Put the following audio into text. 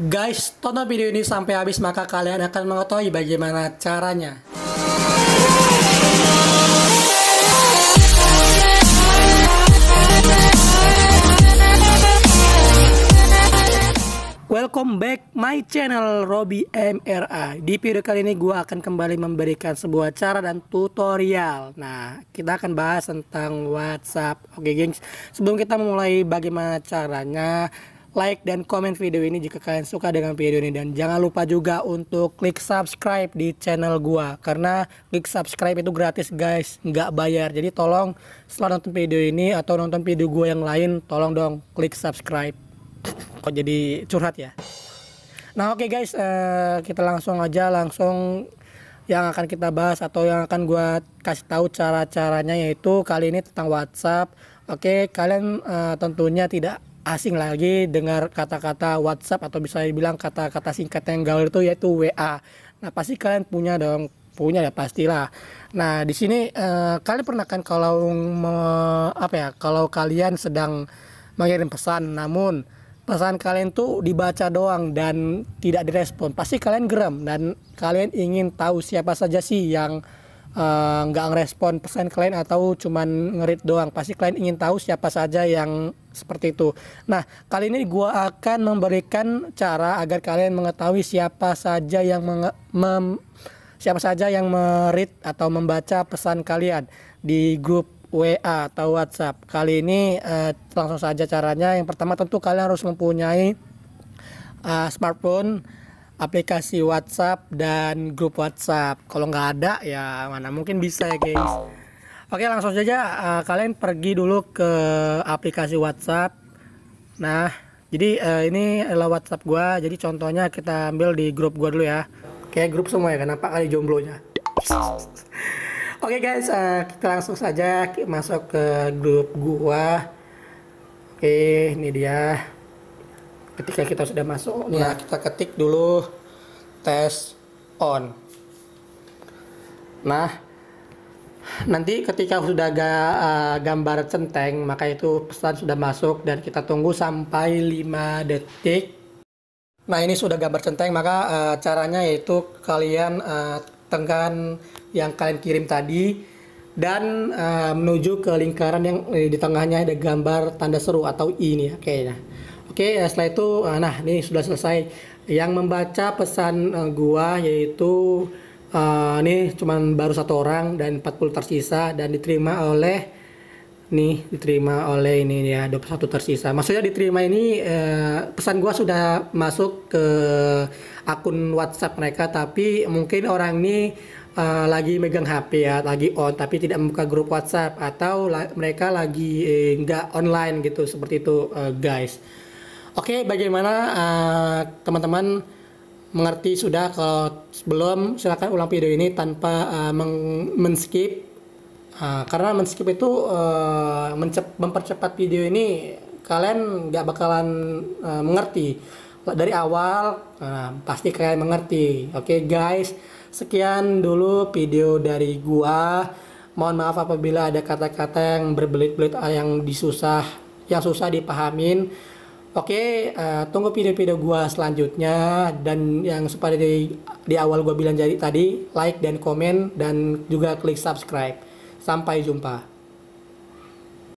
Guys, tonton video ini sampai habis maka kalian akan mengetahui bagaimana caranya. Welcome back my channel Robi MRA. Di video kali ini gue akan kembali memberikan sebuah cara dan tutorial. Nah, kita akan bahas tentang WhatsApp. Oke, gengs. Sebelum kita mulai bagaimana caranya, like dan komen video ini jika kalian suka dengan video ini dan jangan lupa juga untuk klik subscribe di channel gua karena klik subscribe itu gratis guys nggak bayar jadi tolong setelah nonton video ini atau nonton video gua yang lain tolong dong klik subscribe kok jadi curhat ya nah oke okay guys uh, kita langsung aja langsung yang akan kita bahas atau yang akan gua kasih tahu cara-caranya yaitu kali ini tentang WhatsApp. Oke, kalian uh, tentunya tidak asing lagi dengar kata-kata WhatsApp atau bisa dibilang kata-kata singkat yang gaul itu yaitu WA. Nah pasti kalian punya dong, punya ya pastilah. Nah di sini eh, kalian pernah kan kalau me, apa ya kalau kalian sedang mengirim pesan, namun pesan kalian tuh dibaca doang dan tidak direspon, pasti kalian geram dan kalian ingin tahu siapa saja sih yang Eh, nggak uh, ngerespon pesan klien atau cuman ngerit doang pasti klien ingin tahu siapa saja yang seperti itu nah kali ini gue akan memberikan cara agar kalian mengetahui siapa saja yang mem siapa saja yang merit atau membaca pesan kalian di grup WA atau WhatsApp kali ini uh, langsung saja caranya yang pertama tentu kalian harus mempunyai uh, smartphone aplikasi WhatsApp dan grup WhatsApp. Kalau nggak ada ya mana mungkin bisa ya guys. Oke langsung saja uh, kalian pergi dulu ke aplikasi WhatsApp. Nah jadi uh, ini adalah WhatsApp gua. Jadi contohnya kita ambil di grup gua dulu ya. Kayak grup semua ya kenapa kali jomblonya? Oke okay guys uh, kita langsung saja masuk ke grup gua. Oke ini dia ketika kita sudah masuk oh, ya. nah kita ketik dulu tes on nah nanti ketika sudah ga, uh, gambar centeng maka itu pesan sudah masuk dan kita tunggu sampai 5 detik nah ini sudah gambar centeng maka uh, caranya yaitu kalian uh, tekan yang kalian kirim tadi dan uh, menuju ke lingkaran yang di tengahnya ada gambar tanda seru atau i oke ya kayaknya Oke, eh, setelah itu, eh, nah ini sudah selesai. Yang membaca pesan eh, gua yaitu uh, ini cuman baru satu orang dan 40 tersisa dan diterima oleh nih diterima oleh ini ya 21 tersisa. Maksudnya diterima ini uh, pesan gua sudah masuk ke akun WhatsApp mereka tapi mungkin orang ini uh, lagi megang HP ya, lagi on tapi tidak membuka grup WhatsApp atau la mereka lagi nggak eh, online gitu seperti itu uh, guys. Oke, okay, bagaimana eh, teman-teman uh, mengerti sudah kalau belum silakan ulang video ini tanpa uh, men-skip uh, karena men-skip itu uh, mempercepat video ini kalian nggak bakalan uh, mengerti dari awal uh, pasti kalian mengerti oke okay, guys sekian dulu video dari gua mohon maaf apabila ada kata-kata yang berbelit-belit yang disusah yang susah dipahamin Oke, okay, uh, eh, tunggu video-video gue selanjutnya dan yang seperti di, di awal gue bilang jadi tadi like dan komen dan juga klik subscribe. Sampai jumpa.